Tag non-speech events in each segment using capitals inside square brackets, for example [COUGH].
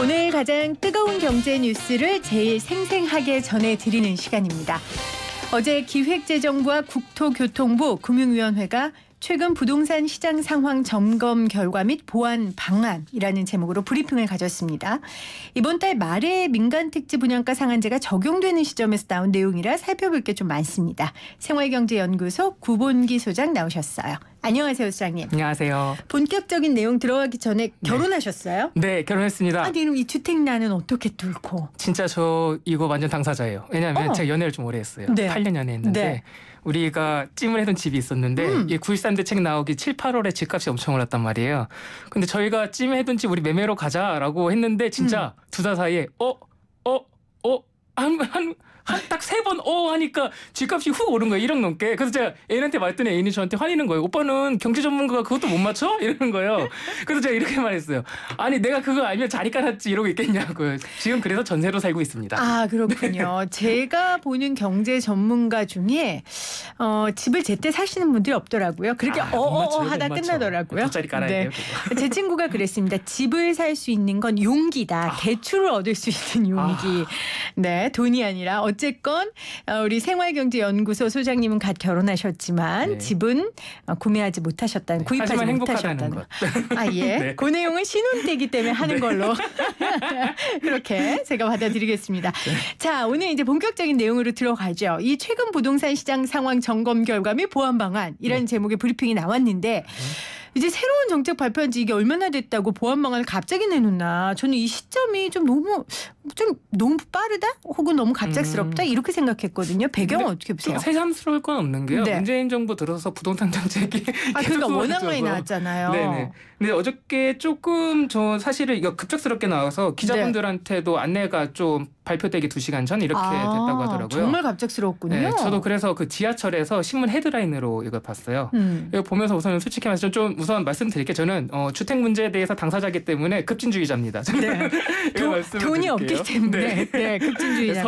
오늘 가장 뜨거운 경제 뉴스를 제일 생생하게 전해드리는 시간입니다. 어제 기획재정부와 국토교통부 금융위원회가 최근 부동산 시장 상황 점검 결과 및 보완 방안이라는 제목으로 브리핑을 가졌습니다. 이번 달 말에 민간 택지 분양가 상한제가 적용되는 시점에서 나온 내용이라 살펴볼 게 좀 많습니다. 생활경제연구소 구본기 소장 나오셨어요. 안녕하세요, 소장님. 안녕하세요. 본격적인 내용 들어가기 전에 네. 결혼하셨어요? 네, 네 결혼했습니다. 아니, 그럼 이 주택난은 어떻게 뚫고? 진짜 저 이거 완전 당사자예요. 왜냐하면 어. 제가 연애를 좀 오래 했어요. 네. 8년 연애했는데 네. 우리가 찜을 해둔 집이 있었는데 음. 이 구일산대 책 나오기 7, 8월에 집값이 엄청 올랐단 말이에요. 근데 저희가 찜해둔 집 우리 매매로 가자라고 했는데 진짜 음. 두달 사이에 어? 어? 어? 한, 한, 딱세번어 하니까 집값이 훅 오른 거예요. 1억 넘게. 그래서 제가 애인한테 말했더니 애인이 저한테 화내는 거예요. 오빠는 경제 전문가가 그것도 못 맞춰? [LAUGHS] 이러는 거예요. 그래서 제가 이렇게 말했어요. 아니 내가 그거 알면 자리 깔았지 이러고 있겠냐고요. 지금 그래서 전세로 살고 있습니다. 아 그렇군요. [LAUGHS] 네. 제가 보는 경제 전문가 중에 어, 집을 제때 사시는 분들이 없더라고요. 그렇게 아, 어어 어, 어 하다 끝나더라고요. 자리 깔아야 네. 돼요. 제 친구가 그랬습니다. 집을 살 수 있는 건 용기다. 아. 대출을 얻을 수 있는 용기. 아. 네 돈이 아니라 어, 어쨌건 어, 우리 생활경제연구소 소장님은 갓 결혼하셨지만 네. 집은 어, 구매하지 못하셨다는 네, 구입하지 못하셨다는 아 예. [LAUGHS] 네. 그 내용은 신혼 때기 때문에 하는 네. 걸로 [LAUGHS] 그렇게 제가 받아들이겠습니다. 네. 자 오늘 이제 본격적인 내용으로 들어가죠. 이 최근 부동산 시장 상황 점검 결과 및 보완 방안 이런 네. 제목의 브리핑이 나왔는데. 이제 새로운 정책 발표한 지 이게 얼마나 됐다고 보안망을 갑자기 내놓나. 저는 이 시점이 좀 너무 좀 너무 빠르다 혹은 너무 갑작스럽다 음. 이렇게 생각했거든요. 배경 어떻게 보세요? 새삼스러울 건 없는 게요. 네. 문재인 정부 들어서 부동산 정책이 아, 그러니까 워낙 많이 나왔잖아요. 네네. 근데 어저께 조금 저 사실은 이거 급작스럽게 나와서 기자분들한테도 네. 안내가 좀 발표되기 두시간전 이렇게 아, 됐다고 하더라고요. 정말 갑작스러웠군요. 네, 저도 그래서 그 지하철에서 신문 헤드라인으로 이걸 봤어요. 음. 이거 보면서 우선 솔직히 말해서 좀 우선 말씀드릴게요. 저는 어, 주택 문제에 대해서 당사자기 때문에 급진주의자입니다. 네. [LAUGHS] 도, 돈이 없기 때문에 네. 네, 급진주의자입니다.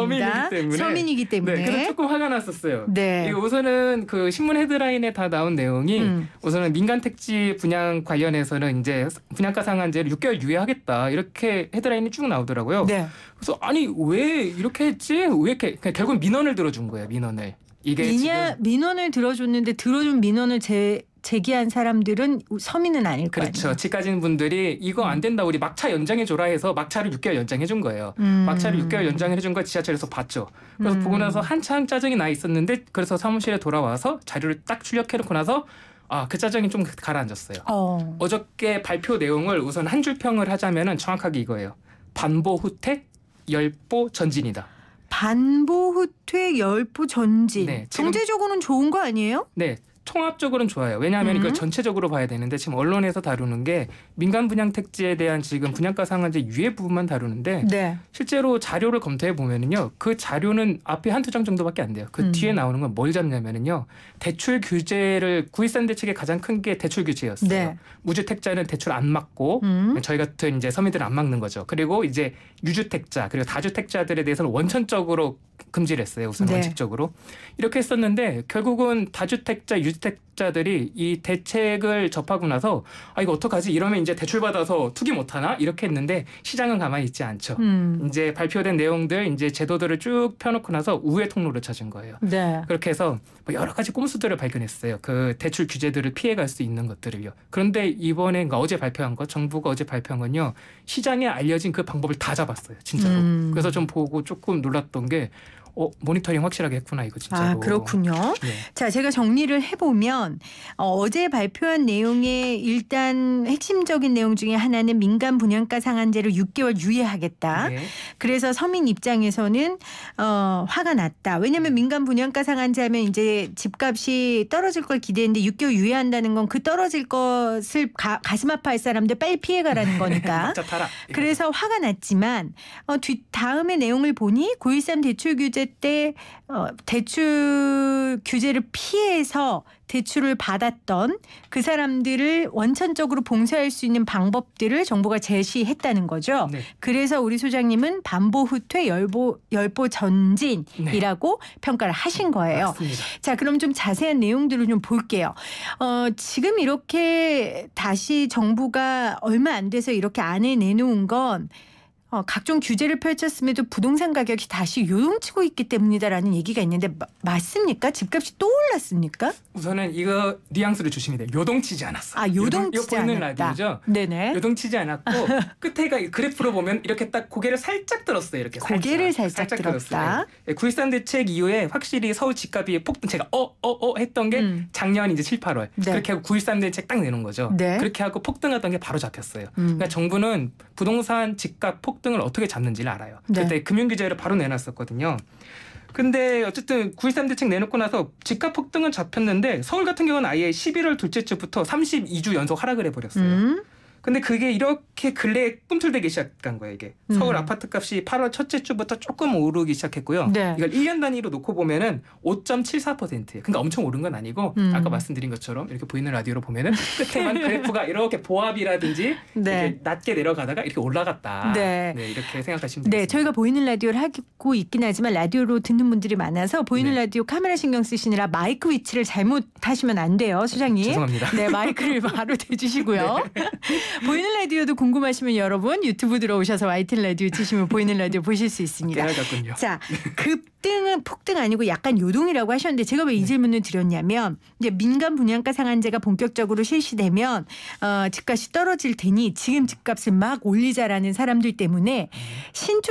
서민이기 때문에. 서민이기 때문에. 네, 그래서 조금 화가 났었어요. 네. 이거 우선은 그 신문 헤드라인에 다 나온 내용이 음. 우선은 민간 택지 분양 관련해서 그러늘은 이제 분양가 상한제를 6개월 유예하겠다 이렇게 헤드라인이 쭉 나오더라고요. 네. 그래서 아니 왜 이렇게 했지? 왜 이렇게 결국 민원을 들어준 거예요. 민원을. 이게 미냐, 민원을 들어줬는데 들어준 민원을 제 제기한 사람들은 서민은 아닐 거예요. 그렇죠. 집가진 분들이 이거 안 음. 된다 우리 막차 연장해 줘라 해서 막차를 6개월 연장해 준 거예요. 음. 막차를 6개월 연장해 준걸 지하철에서 봤죠. 그래서 음. 보고 나서 한참 짜증이 나 있었는데 그래서 사무실에 돌아와서 자료를 딱 출력해 놓고 나서 아, 그 짜증이 좀 가라앉았어요. 어. 어저께 발표 내용을 우선 한 줄 평을 하자면 정확하게 이거예요. 반보 후퇴 열보 전진이다. 반보 후퇴 열보 전진. 네, 정제적으로는 좋은 거 아니에요? 네, 통합적으로는 좋아요. 왜냐하면 음. 이걸 전체적으로 봐야 되는데 지금 언론에서 다루는 게 민간 분양 택지에 대한 지금 분양가 상한제 유예 부분만 다루는데 네. 실제로 자료를 검토해 보면은요 그 자료는 앞에 한두 장 정도밖에 안 돼요. 그 음. 뒤에 나오는 건 뭘 잡냐면은요 대출 규제를 구입산 대책의 가장 큰 게 대출 규제였어요. 네. 무주택자는 대출 안 막고 음. 저희 같은 이제 서민들은 안 막는 거죠. 그리고 이제 유주택자 그리고 다주택자들에 대해서는 원천적으로 금지를 했어요. 우선 네. 원칙적으로. 이렇게 했었는데 결국은 다주택자, 유주택자들이 이 대책을 접하고 나서 아 이거 어떡하지? 이러면 이제 대출받아서 투기 못하나? 이렇게 했는데 시장은 가만히 있지 않죠. 음. 이제 발표된 내용들, 이제 제도들을 쭉 펴놓고 나서 우회 통로를 찾은 거예요. 네. 그렇게 해서 뭐 여러 가지 꼼수들을 발견했어요. 그 대출 규제들을 피해갈 수 있는 것들을요. 그런데 이번에 그러니까 어제 발표한 거, 정부가 어제 발표한 건요. 시장에 알려진 그 방법을 다 잡았어요. 진짜로. 음. 그래서 좀 보고 조금 놀랐던 게 어, 모니터링 확실하게 했구나 이거 진짜. 아 그렇군요. 네. 자 제가 정리를 해보면 어, 제 발표한 내용의 일단 핵심적인 내용 중에 하나는 민간 분양가 상한제를 6개월 유예하겠다. 네. 그래서 서민 입장에서는 어, 화가 났다. 왜냐하면 음. 민간 분양가 상한제 하면 이제 집값이 떨어질 걸 기대했는데 6개월 유예한다는 건 그 떨어질 것을 가, 슴 아파할 사람들 빨리 피해가라는 네. 거니까. [LAUGHS] 그래서 화가 났지만 어, 뒤, 다음에 내용을 보니 9.13 대출 규제 그때 어, 대출 규제를 피해서 대출을 받았던 그 사람들을 원천적으로 봉쇄할 수 있는 방법들을 정부가 제시했다는 거죠. 네. 그래서 우리 소장님은 반보 후퇴 열보 열보 전진이라고 네. 평가를 하신 거예요. 맞습니다. 자, 그럼 좀 자세한 내용들을 좀 볼게요. 어, 지금 이렇게 다시 정부가 얼마 안 돼서 이렇게 안에 내놓은 건 어, 각종 규제를 펼쳤음에도 부동산 가격이 다시 요동치고 있기 때문이다라는 얘기가 있는데 마, 맞습니까? 집값이 또 올랐습니까? 우선은 이거 뉘앙스를 주시면 돼요. 요동치지 않았어. 아 요동치지 요동, 않았다. 라디오죠? 네네. 요동치지 않았고 [LAUGHS] 끝에가 그래프로 보면 이렇게 딱 고개를 살짝 들었어요. 이렇게 고개를 살짝, 살짝 들었다. 네. 구일산 대책 이후에 확실히 서울 집값이 폭등 제가 어 어어 어, 어 했던 게 음. 작년 이제 7, 8월 네. 그렇게 하고 구일산 대책 딱 내놓은 거죠. 네. 그렇게 하고 폭등하던 게 바로 잡혔어요. 음. 그러니까 정부는 부동산 집값 폭폭 등을 어떻게 잡는지를 알아요. 네. 그때 금융 기자회를 바로 내놨었거든요. 근데 어쨌든 9.13 대책 내놓고 나서 집값 폭등은 잡혔는데 서울 같은 경우는 아예 11월 둘째 주부터 32주 연속 하락을 해버렸어요. 음. 근데 그게 이렇게 근래에 꿈틀대기 시작한 거예요, 이게. 음. 서울 아파트 값이 8월 첫째 주부터 조금 오르기 시작했고요. 네. 이걸 1년 단위로 놓고 보면은 5.74%. 그러니까 엄청 오른 건 아니고 음. 아까 말씀드린 것처럼 이렇게 보이는 라디오로 보면은 끝에만 그래프가 이렇게 보합이라든지 [LAUGHS] 네. 이렇게 낮게 내려가다가 이렇게 올라갔다. 네. 네 이렇게 생각하시면 됩니다. 네, 저희가 보이는 라디오를 하고 있긴 하지만 라디오로 듣는 분들이 많아서 보이는 네. 라디오 카메라 신경 쓰시느라 마이크 위치를 잘못 하시면 안 돼요, 수장님. 죄송합니다. 네, 마이크를 [LAUGHS] 바로 대주시고요. [LAUGHS] 네. 보이는 라디오도 궁금하시면 여러분 유튜브 들어오셔서 와이트 라디오 치시면 보이는 라디오 보실 수 있습니다. 대단하군요. 네, 자, 급등은 폭등 아니고 약간 요동이라고 하셨는데 제가 왜이 네. 질문을 드렸냐면 이제 민간 분양가 상한제가 본격적으로 실시되면 어, 집값이 떨어질 테니 지금 집값을 막 올리자라는 사람들 때문에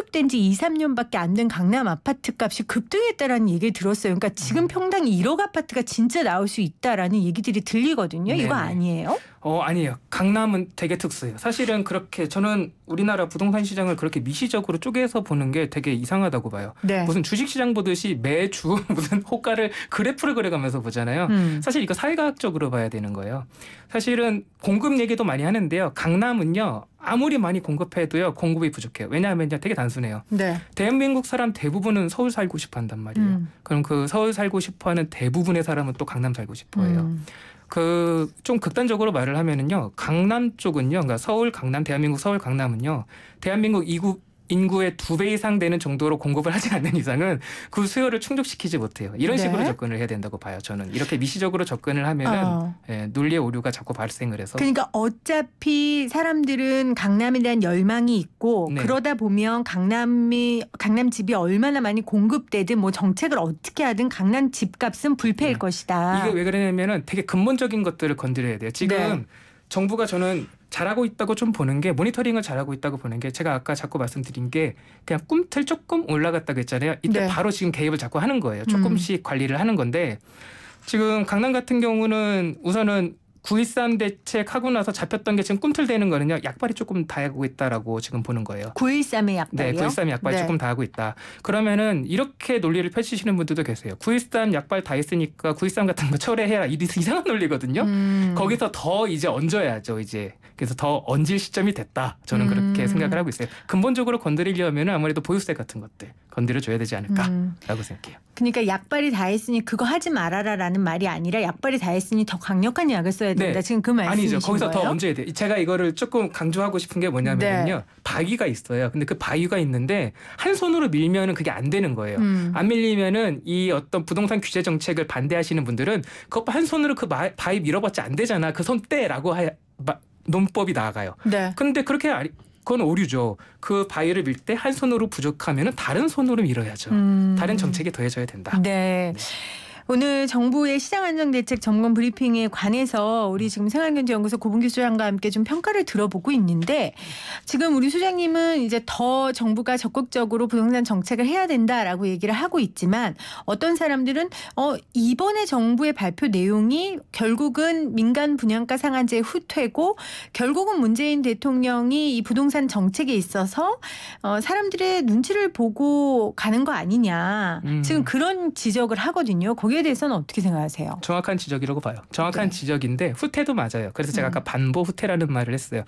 신축된 지 2, 3년밖에 안 된 강남 아파트 값이 급등했다라는 얘기를 들었어요. 그러니까 지금 음. 평당 1억 아파트가 진짜 나올 수 있다라는 얘기들이 들리거든요. 네 이거 아니에요? 어 아니에요. 강남은 되게 특수해요. 사실은 그렇게 저는 우리나라 부동산 시장을 그렇게 미시적으로 쪼개서 보는 게 되게 이상하다고 봐요. 네. 무슨 주식 시장 보듯이 매주 [LAUGHS] 무슨 호가를 그래프를 그려가면서 보잖아요. 음. 사실 이거 사회과학적으로 봐야 되는 거예요. 사실은 공급 얘기도 많이 하는데요. 강남은요. 아무리 많이 공급해도요 공급이 부족해요. 왜냐하면 되게 단순해요. 네. 대한민국 사람 대부분은 서울 살고 싶어 한단 말이에요. 음. 그럼 그 서울 살고 싶어 하는 대부분의 사람은 또 강남 살고 싶어 해요. 음. 그좀 극단적으로 말을 하면은요. 강남 쪽은요. 그러니까 서울 강남 대한민국 서울 강남은요. 대한민국 이국 인구의 두 배 이상 되는 정도로 공급을 하지 않는 이상은 그 수요를 충족시키지 못해요. 이런 네. 식으로 접근을 해야 된다고 봐요. 저는 이렇게 미시적으로 접근을 하면 어. 예, 논리의 오류가 자꾸 발생을 해서 그러니까 어차피 사람들은 강남에 대한 열망이 있고 네. 그러다 보면 강남이 강남 집이 얼마나 많이 공급되든 뭐 정책을 어떻게 하든 강남 집값은 불패일 네. 것이다. 이게 왜 그러냐면은 되게 근본적인 것들을 건드려야 돼요. 지금 네. 정부가 저는 잘하고 있다고 좀 보는 게 모니터링을 잘하고 있다고 보는 게 제가 아까 자꾸 말씀드린 게 그냥 꿈틀 조금 올라갔다고 했잖아요. 이때 네. 바로 지금 개입을 자꾸 하는 거예요. 음. 조금씩 음. 관리를 하는 건데 지금 강남 같은 경우는 우선은 구일삼 대책 하고 나서 잡혔던 게 지금 꿈틀대는 거는요. 약발이 조금 다하고 있다라고 지금 보는 거예요. 구일삼의 네, 약발이요? 네, 9.13의 약발이 네. 조금 다하고 있다. 그러면은 이렇게 논리를 펼치시는 분들도 계세요. 구일삼 약발 다 했으니까 구일삼 같은 거 철회해라. 이 이상한 논리거든요. 음. 거기서 더 이제 얹어야죠. 이제 그래서 더 얹을 시점이 됐다. 저는 음. 그렇게 음. 생각을 하고 있어요. 근본적으로 건드리려면 아무래도 보유세 같은 것들 건드려줘야 되지 않을까라고 음. 생각해요. 그러니까 약발이 다 했으니 그거 하지 말아라라는 말이 아니라 약발이 다 했으니 더 강력한 약을 써야 된다. 네. 지금 그 말씀이신 아니죠. 거기서 거예요? 더 얹어야 돼요. 제가 이거를 조금 강조하고 싶은 게 뭐냐면요. 네. 바위가 있어요. 근데 그 바위가 있는데 한 손으로 밀면은 그게 안 되는 거예요. 음. 안 밀리면은 이 어떤 부동산 규제 정책을 반대하시는 분들은 그것 한 손으로 그 바위 밀어봤자 안 되잖아. 그손 떼라고 하, 마, 논법이 나가요. 네. 근데 그렇게 그건 오류죠. 그 바위를 밀 때 한 손으로 부족하면 다른 손으로 밀어야죠. 음. 다른 정책이 더해져야 된다. 네. 네. 오늘 정부의 시장 안정 대책 점검 브리핑에 관해서 우리 지금 생활경제연구소 고분규 소장과 함께 좀 평가를 들어보고 있는데 지금 우리 소장님은 이제 더 정부가 적극적으로 부동산 정책을 해야 된다라고 얘기를 하고 있지만 어떤 사람들은 어 이번에 정부의 발표 내용이 결국은 민간 분양가 상한제 후퇴고 결국은 문재인 대통령이 이 부동산 정책에 있어서 어 사람들의 눈치를 보고 가는 거 아니냐 음. 지금 그런 지적을 하거든요. 거기에 여기에 대해서는 어떻게 생각하세요? 정확한 지적이라고 봐요. 정확한 네. 지적인데 후퇴도 맞아요. 그래서 제가 음. 아까 반보 후퇴라는 말을 했어요.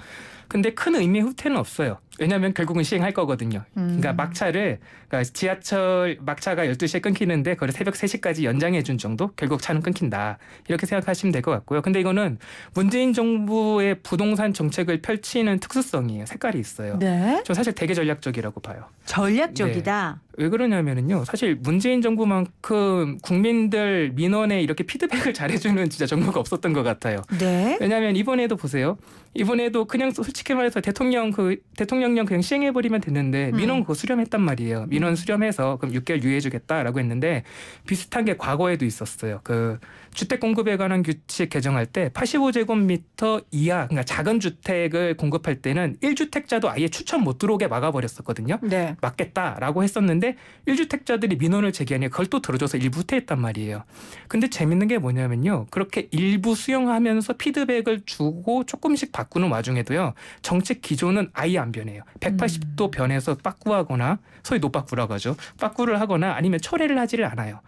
근데 큰 의미의 후퇴는 없어요. 왜냐하면 결국은 시행할 거거든요. 그러니까 음. 그러니까 막차를 그러니까 지하철 막차가 12시에 끊기는데 그걸 새벽 3시까지 연장해 준 정도 결국 차는 끊긴다. 이렇게 생각하시면 될 것 같고요. 근데 이거는 문재인 정부의 부동산 정책을 펼치는 특수성이에요. 색깔이 있어요. 네. 저 사실 되게 전략적이라고 봐요. 전략적이다. 네. 왜 그러냐면은요. 사실 문재인 정부만큼 국민들 민원에 이렇게 피드백을 잘해 주는 진짜 정부가 없었던 것 같아요. 네. 왜냐면 이번에도 보세요. 이번에도 그냥 솔직히 쉽게 말해서 대통령 그 대통령령 그냥 시행해 버리면 됐는데 음. 민원 그거 수렴했단 말이에요. 민원 음. 수렴해서 그럼 6개월 유예해 주겠다라고 했는데 비슷한 게 과거에도 있었어요. 그 주택 공급에 관한 규칙 개정할 때 85제곱미터 이하 그러니까 작은 주택을 공급할 때는 1주택자도 아예 추천 못 들어오게 막아버렸었거든요. 네. 막겠다라고 했었는데 1주택자들이 민원을 제기하니 그걸 또 들어줘서 일부 퇴했단 말이에요. 근데 재밌는 게 뭐냐면요. 그렇게 일부 수용하면서 피드백을 주고 조금씩 바꾸는 와중에도요. 정책 기조는 아예 안 변해요. 180도 음. 변해서 빠꾸하거나 소위 노빠꾸라고 하죠. 빠꾸를 하거나 아니면 철회를 하지를 않아요.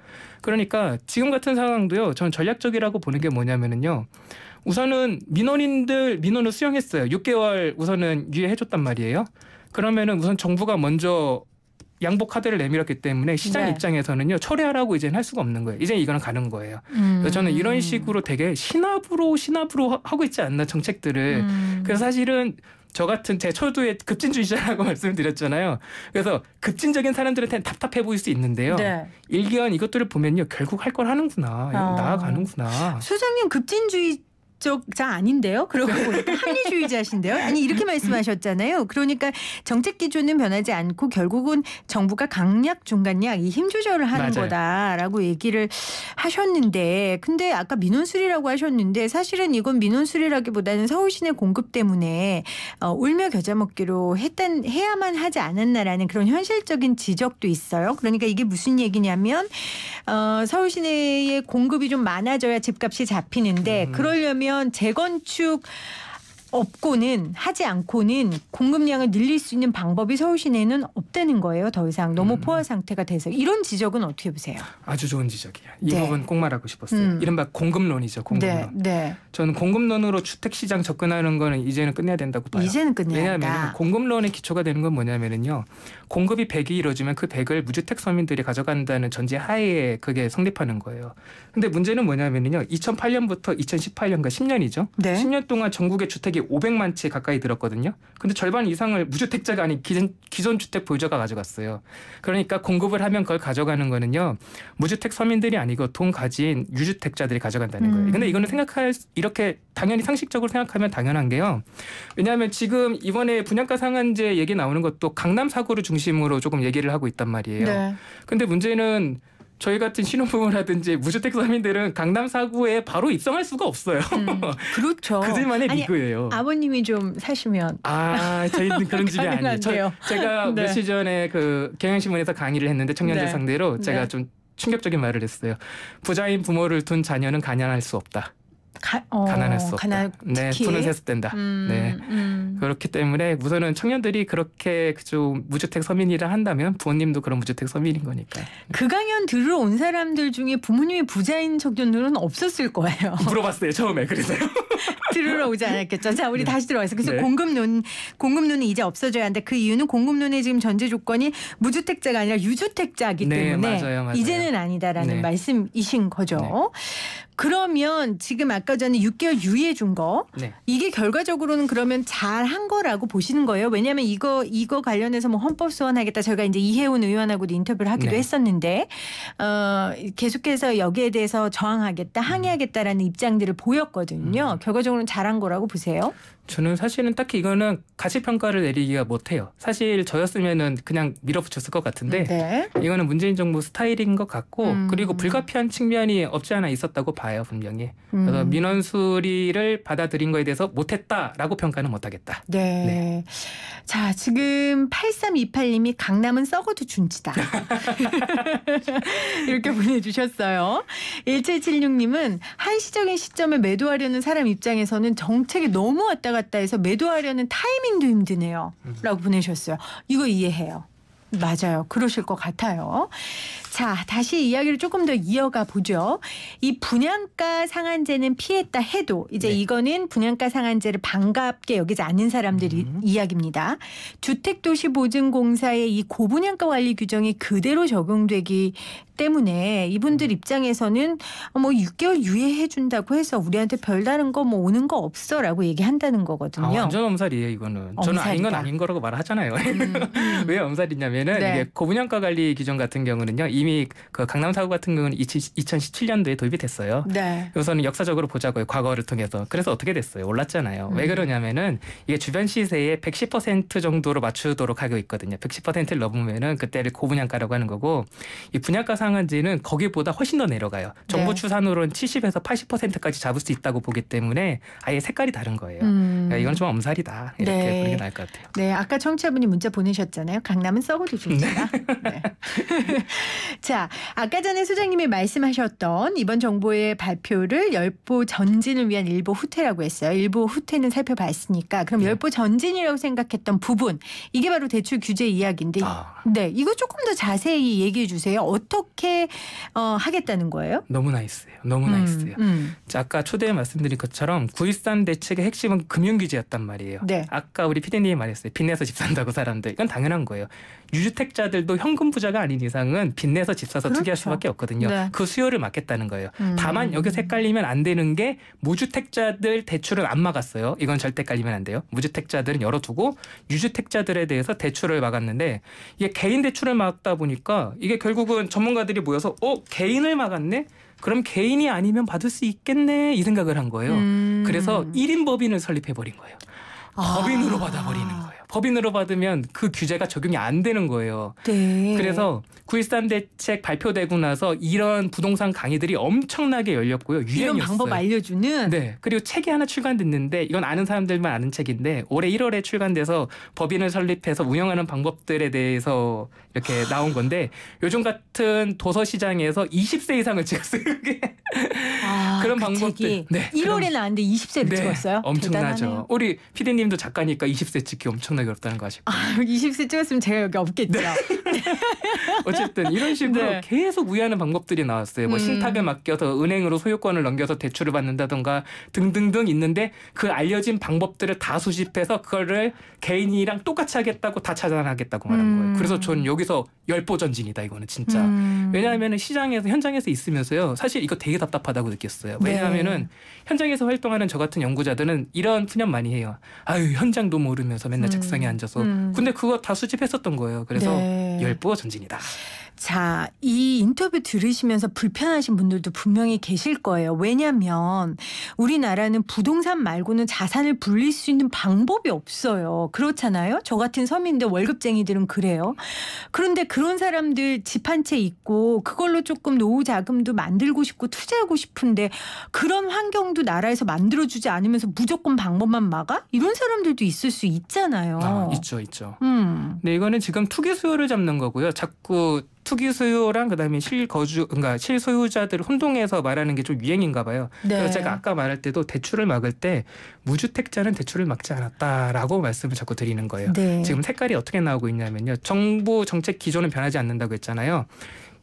그러니까 지금 같은 상황도요. 전 전략적이라고 보는 게 뭐냐면은요. 우선은 민원인들 민원을 수용했어요. 6개월 우선은 유예해줬단 말이에요. 그러면은 우선 정부가 먼저 양복 카드를 내밀었기 때문에 시장 네. 입장에서는요 철회하라고 이제는 할 수가 없는 거예요. 이제 이거는 가는 거예요. 음. 그래서 저는 이런 식으로 되게 신압으로 신압으로 하고 있지 않나 정책들을. 음. 그래서 사실은 저 같은 제 초두의 급진주의자라고 [LAUGHS] 말씀드렸잖아요. 을 그래서 급진적인 사람들한테는 답답해 보일 수 있는데요. 네. 일견 이것들을 보면요. 결국 할 걸 하는구나. 아. 나아가는구나. 소장님 급진주의 쪽자 아닌데요. 그러고 네. 보니까 합리주의자신데요. 아니 이렇게 말씀하셨잖아요. 그러니까 정책 기준은 변하지 않고 결국은 정부가 강약 중간약 이 힘 조절을 하는 맞아요. 거다라고 얘기를 하셨는데 근데 아까 민원수리라고 하셨는데 사실은 이건 민원수리라기보다는 서울시내 공급 때문에 어, 울며 겨자 먹기로 했단 해야만 하지 않았나라는 그런 현실적인 지적도 있어요. 그러니까 이게 무슨 얘기냐면 어, 서울시내의 공급이 좀 많아져야 집값이 잡히는데 음. 그러려면 보면 재건축 없고는 하지 않고는 공급량을 늘릴 수 있는 방법이 서울 시내는 에 없다는 거예요. 더 이상 너무 음. 포화 상태가 돼서 이런 지적은 어떻게 보세요? 아주 좋은 지적이에요. 이 네. 부분 꼭 말하고 싶었어요. 음. 이른바 공급론이죠. 공급론. 네. 네. 저는 공급론으로 주택 시장 접근하는 거는 이제는 끝내야 된다고 봐요. 이제는 끝내야 왜냐하면 공급론의 기초가 되는 건 뭐냐면은요. 공급이 100이 이루어지면 그 100을 무주택 서민들이 가져간다는 전제 하에 그게 성립하는 거예요. 근데 문제는 뭐냐면은요. 2008년부터 2018년과 10년이죠. 네. 10년 동안 전국의 주택이 500만 채 가까이 들었거든요. 근데 절반 이상을 무주택자가 아닌 기존, 기존 주택 보유자가 가져갔어요. 그러니까 공급을 하면 그걸 가져가는 거는요. 무주택 서민들이 아니고 돈 가진 유주택자들이 가져간다는 거예요. 음. 근데 이거는 생각할 이렇게 당연히 상식적으로 생각하면 당연한 게요. 왜냐하면 지금 이번에 분양가 상한제 얘기 나오는 것도 강남 사고를 중심으로 조금 얘기를 하고 있단 말이에요. 네. 근데 문제는 저희 같은 신혼부모라든지 무주택 서민들은 강남 사구에 바로 입성할 수가 없어요. 음, 그렇죠. [LAUGHS] 그들만의 아니, 예요 아버님이 좀 사시면 아 저희는 그런 집이 아니에요. 저, 제가 [LAUGHS] 네. 며칠 전에 그 경향신문에서 강의를 했는데 청년들 네. 상대로 제가 네. 좀 충격적인 말을 했어요. 부자인 부모를 둔 자녀는 가난할 수 없다. 가, 어, 난할수 다 가난, 네, 손은 세수 된다. 음, 네, 음. 그렇기 때문에 우선은 청년들이 그렇게 좀 무주택 서민이라 한다면 부모님도 그런 무주택 서민인 거니까. 그 강연 들으러 온 사람들 중에 부모님이 부자인 청년들은 없었을 거예요. [LAUGHS] 물어봤어요 처음에 그래서 [LAUGHS] 들으러 오지 않았겠죠. 자, 우리 네. 다시 들어와서 그래서 네. 공급론 공급론은 이제 없어져야 한다. 그 이유는 공급론의 지금 전제 조건이 무주택자가 아니라 유주택자이기 네, 때문에 맞아요, 맞아요. 이제는 아니다라는 네. 말씀이신 거죠. 네. 그러면 지금 아까 전에 6개월 유예 준 거, 네. 이게 결과적으로는 그러면 잘 한 거라고 보시는 거예요? 왜냐하면 이거 이거 관련해서 뭐 헌법 소원하겠다 저희가 이제 이혜훈 의원하고도 인터뷰를 하기도 네. 했었는데 어, 계속해서 여기에 대해서 저항하겠다, 항의하겠다라는 입장들을 보였거든요. 음. 결과적으로는 잘한 거라고 보세요? 저는 사실은 딱히 이거는 가치 평가를 내리기가 못해요. 사실 저였으면은 그냥 밀어붙였을 것 같은데 네. 이거는 문재인 정부 스타일인 것 같고 음. 그리고 불가피한 측면이 없지 않아 있었다고 봐요 분명히. 음. 그래서 민원 수리를 받아들인 거에 대해서 못했다라고 평가는 못하겠다. 네. 네. 자 지금 8328님이 강남은 썩어도 준치다 [LAUGHS] 이렇게 보내주셨어요. 1776님은 한시적인 시점에 매도하려는 사람 입장에서는 정책이 너무 왔다. 갔다 해서 매도하려는 타이밍도 힘드네요. 라고 보내셨어요. 이거 이해해요. 맞아요. 그러실 것 같아요. 자, 다시 이야기를 조금 더 이어가 보죠. 이 분양가 상한제는 피했다 해도 이제 네. 이거는 분양가 상한제를 반갑게 여기지 않는 사람들이 음. 이야기입니다. 주택도시보증공사의 이 고분양가 관리 규정이 그대로 적용되기 때문에 이분들 음. 입장에서는 뭐 6개월 유예해 준다고 해서 우리한테 별다른 거 뭐 오는 거 없어라고 얘기한다는 거거든요. 아, 완전 엄살이에요 이거는. 아, 엄살이다. 아닌 건 아닌 거라고 말하잖아요. 음, 음. [LAUGHS] 왜 엄살이냐면은 네. 이게 고분양가 관리 기준 같은 경우는요 이미 그 강남 사구 같은 경우는 2017년도에 도입이 됐어요. 네. 우선은 역사적으로 보자고요 과거를 통해서. 그래서 어떻게 됐어요? 올랐잖아요. 음. 왜 그러냐면은 이게 주변 시세의 110% 정도로 맞추도록 하고 있거든요. 110%를 넘으면은 그때를 고분양가라고 하는 거고 이 분양가 상한지는 거기보다 훨씬 더 내려가요. 정부 네. 추산으로는 70에서 80%까지 잡을 수 있다고 보기 때문에 아예 색깔이 다른 거예요. 음. 그러니까 이건 좀 엄살이다 이렇게 네. 보는 게 나을 것 같아요. 네, 아까 청취자분이 문자 보내셨잖아요. 강남은 썩어도 좋다. 네. 네. [LAUGHS] 자, 아까 전에 소장님이 말씀하셨던 이번 정보의 발표를 열보 전진을 위한 일보 후퇴라고 했어요. 일보 후퇴는 살펴봤으니까 그럼 네. 열보 전진이라고 생각했던 부분 이게 바로 대출 규제 이야기인데, 아. 네, 이거 조금 더 자세히 얘기해 주세요. 어떻게 이렇게 어, 하겠다는 거예요? 너무 나이스예요. 너무 음, 나이스예요. 음. 아까 초대에 말씀드린 것처럼 구1 3 대책의 핵심은 금융 규제였단 말이에요. 네. 아까 우리 피디님이 말했어요. 빚내서 집 산다고 사람들. 이건 당연한 거예요. 유주택자들도 현금 부자가 아닌 이상은 빚내서 집 사서 그렇죠. 투기할 수밖에 없거든요. 네. 그 수요를 막겠다는 거예요. 음. 다만 여기서 헷갈리면 안 되는 게 무주택자들 대출을안 막았어요. 이건 절대 깔리면 안 돼요. 무주택자들은 열어두고 유주택자들에 대해서 대출을 막았는데 이게 개인 대출을 막다 보니까 이게 결국은 전문가들이 모여서 어 개인을 막았네. 그럼 개인이 아니면 받을 수 있겠네 이 생각을 한 거예요. 음. 그래서 1인 법인을 설립해 버린 거예요. 아. 법인으로 받아버리는 거예요. 법인으로 받으면 그 규제가 적용이 안 되는 거예요. 네. 그래서 9.13 대책 발표되고 나서 이런 부동산 강의들이 엄청나게 열렸고요. 유행이었어요. 이런 방법 알려주는. 네. 그리고 책이 하나 출간됐는데 이건 아는 사람들만 아는 책인데 올해 1월에 출간돼서 법인을 설립해서 운영하는 방법들에 대해서 이렇게 나온 건데 요즘 같은 도서 시장에서 20세 이상을 지금 쓰게 아, [LAUGHS] 그런 그 방법들. 네. 1월에 나왔는데 20세를 네, 찍었어요. 엄청나죠. 대단하네요. 우리 피디님도 작가니까 20세 찍기 엄청나게 어렵다는 거 아시고. 아, 20세 찍었으면 제가 여기 없겠죠. 네. [LAUGHS] [LAUGHS] 어쨌든 이런 [LAUGHS] 네. 식으로 네. 계속 우회하는 방법들이 나왔어요. 뭐 음. 신탁에 맡겨서 은행으로 소유권을 넘겨서 대출을 받는다던가 등등등 있는데 그 알려진 방법들을 다 수집해서 그거를 개인이랑 똑같이 하겠다고 다 차단하겠다고 말한 음. 거예요. 그래서 전 여기서 열보 전진이다 이거는 진짜. 음. 왜냐하면 시장에서 현장에서 있으면서요. 사실 이거 되게 답답하다고 느꼈어요. 네. 왜냐하면은 네. 현장에서 활동하는 저 같은 연구자들은 이런 투념 많이 해요. 아유 현장도 모르면서 맨날 음. 책상에 앉아서. 음. 근데 그거 다 수집했었던 거예요. 그래서 네. 열보 전진이다. 자, 이 인터뷰 들으시면서 불편하신 분들도 분명히 계실 거예요. 왜냐면 우리나라는 부동산 말고는 자산을 불릴 수 있는 방법이 없어요. 그렇잖아요. 저 같은 서민들 월급쟁이들은 그래요. 그런데 그런 사람들 집 한 채 있고 그걸로 조금 노후 자금도 만들고 싶고 투자하고 싶은데 그런 환경도 나라에서 만들어 주지 않으면서 무조건 방법만 막아? 이런 사람들도 있을 수 있잖아요. 아, 있죠, 있죠. 음. 근 이거는 지금 투기 수요를 잡는 거고요. 자꾸 투기 소유랑 그다음에 실거주 그러니까 실소유자들 혼동해서 말하는 게 좀 유행인가 봐요. 네. 그래서 제가 아까 말할 때도 대출을 막을 때 무주택자는 대출을 막지 않았다라고 말씀을 자꾸 드리는 거예요. 네. 지금 색깔이 어떻게 나오고 있냐면요. 정부 정책 기조는 변하지 않는다고 했잖아요.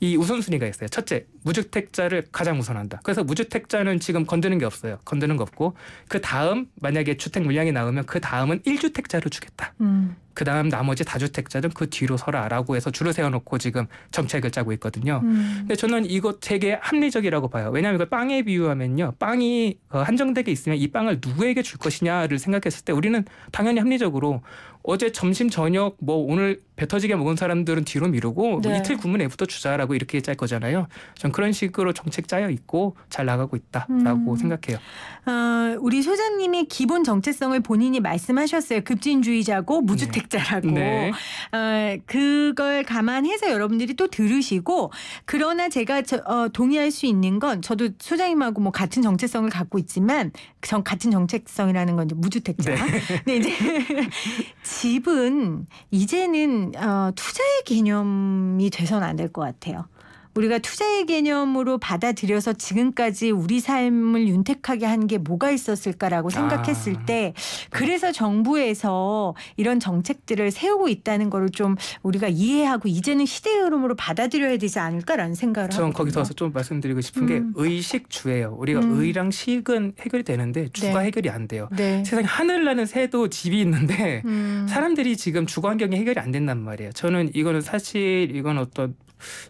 이 우선순위가 있어요. 첫째, 무주택자를 가장 우선한다. 그래서 무주택자는 지금 건드는 게 없어요. 건드는 거 없고 그 다음 만약에 주택 물량이 나오면 그 다음은 일주택자로 주겠다. 음. 그다음 나머지 다주택자는 그 뒤로 서라라고 해서 줄을 세워놓고 지금 정책을 짜고 있거든요. 음. 근데 저는 이것 되게 합리적이라고 봐요. 왜냐하면 이걸 빵에 비유하면요, 빵이 어, 한정되게 있으면 이 빵을 누구에게 줄 것이냐를 생각했을 때 우리는 당연히 합리적으로 어제 점심 저녁 뭐 오늘 배터지게 먹은 사람들은 뒤로 미루고 뭐 네. 이틀 굶은 애부터 주자라고 이렇게 짤 거잖아요. 전 그런 식으로 정책 짜여 있고 잘 나가고 있다라고 음. 생각해요. 어, 우리 소장님이 기본 정체성을 본인이 말씀하셨어요. 급진주의자고 무주택. 네. 기획자라고 네. 어, 그걸 감안해서 여러분들이 또 들으시고 그러나 제가 저, 어, 동의할 수 있는 건 저도 소장님하고 뭐 같은 정체성을 갖고 있지만 전 같은 정체성이라는 건 이제 무주택자. 네. 근데 이제 [LAUGHS] 집은 이제는 어, 투자의 개념이 돼선 안될 것 같아요. 우리가 투자의 개념으로 받아들여서 지금까지 우리 삶을 윤택하게 한 게 뭐가 있었을까라고 아. 생각했을 아. 때 그래서 정부에서 이런 정책들을 세우고 있다는 거를 좀 우리가 이해하고 이제는 시대의 흐름으로 받아들여야 되지 않을까라는 생각을 저는 거기서 와서 좀 말씀드리고 싶은 음. 게 의식주예요. 우리가 음. 의랑 식은 해결이 되는데 주가 네. 해결이 안 돼요. 네. 세상에 하늘나는 새도 집이 있는데 음. 사람들이 지금 주거 환경이 해결이 안 된단 말이에요. 저는 이거는 사실 이건 어떤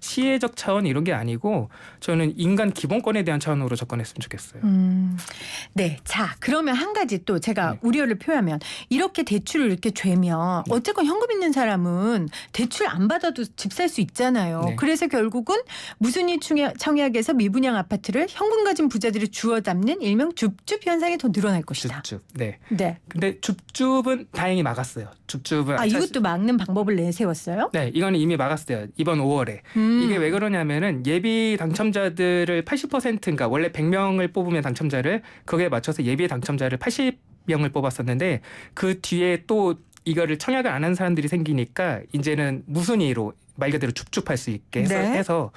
시혜적 차원 이런 게 아니고 저는 인간 기본권에 대한 차원으로 접근했으면 좋겠어요. 음, 네, 자 그러면 한 가지 또 제가 네. 우려를 표하면 이렇게 대출을 이렇게 죄면 네. 어쨌건 현금 있는 사람은 대출 안 받아도 집 살 수 있잖아요. 네. 그래서 결국은 무순위 청약에서 미분양 아파트를 현금 가진 부자들이 주워 담는 일명 줍줍 현상이 더 늘어날 것이다. 줍줍, 네. 네. 근데 줍줍은 다행히 막았어요. 줍줍은 아 이것도 막는 방법을 내세웠어요? 네, 이거는 이미 막았어요. 이번 5월에. 음. 이게 왜 그러냐면은 예비 당첨자들을 80%인가 원래 100명을 뽑으면 당첨자를 거기에 맞춰서 예비 당첨자를 80명을 뽑았었는데 그 뒤에 또 이거를 청약을 안 한 사람들이 생기니까 이제는 무순위로 말 그대로 축축할 수 있게 해서, 네. 해서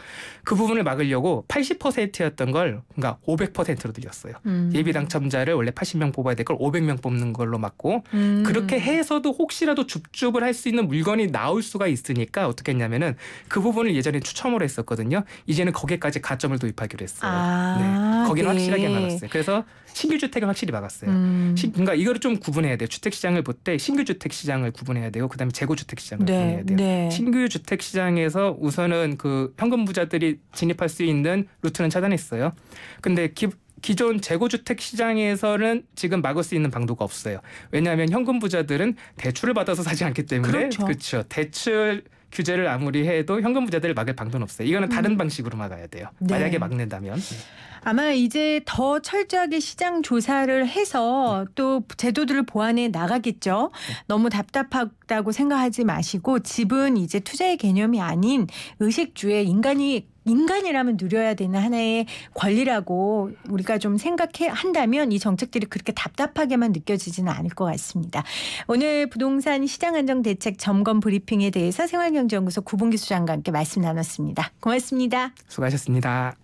그 부분을 막으려고 80%였던 걸 그러니까 500%로 늘렸어요. 음. 예비 당첨자를 원래 80명 뽑아야 될 걸 500명 뽑는 걸로 막고 음. 그렇게 해서도 혹시라도 줍줍을 할 수 있는 물건이 나올 수가 있으니까 어떻게 했냐면은 그 부분을 예전에 추첨으로 했었거든요. 이제는 거기까지 가점을 도입하기로 했어요. 아, 네. 거기는 네. 확실하게 막았어요. 그래서 신규 주택을 확실히 막았어요. 음. 시, 그러니까 이거를 좀 구분해야 돼요. 주택 시장을 볼 때 신규 주택 시장을 구분해야 되고 그다음에 재고 주택 시장을 네, 구분해야 돼요. 네. 신규 주택 시장 시장에서 우선은 그 현금 부자들이 진입할 수 있는 루트는 차단했어요. 근데 기, 기존 재고주택 시장에서는 지금 막을 수 있는 방도가 없어요. 왜냐하면 현금 부자들은 대출을 받아서 사지 않기 때문에 그렇죠. 그렇죠. 대출 규제를 아무리 해도 현금 부자들을 막을 방법은 없어요. 이거는 다른 음. 방식으로 막아야 돼요. 네. 만약에 막는다면. 네. 아마 이제 더 철저하게 시장 조사를 해서 또 제도들을 보완해 나가겠죠. 네. 너무 답답하다고 생각하지 마시고 집은 이제 투자의 개념이 아닌 의식주의 인간이 인간이라면 누려야 되는 하나의 권리라고 우리가 좀 생각해 한다면 이 정책들이 그렇게 답답하게만 느껴지지는 않을 것 같습니다. 오늘 부동산 시장 안정 대책 점검 브리핑에 대해서 생활경제연구소 구봉기 수장과 함께 말씀 나눴습니다. 고맙습니다. 수고하셨습니다.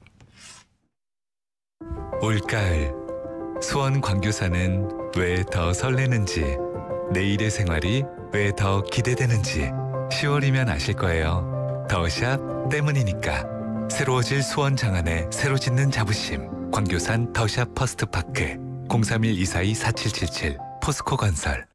올가을 수원 광교사는 왜 더 설레는지 내일의 생활이 왜 더 기대되는지 10월이면 아실 거예요. 더샵 때문이니까. 새로워질 수원 장안에 새로 짓는 자부심 광교산 더샵 퍼스트파크 031-242-4777 포스코 건설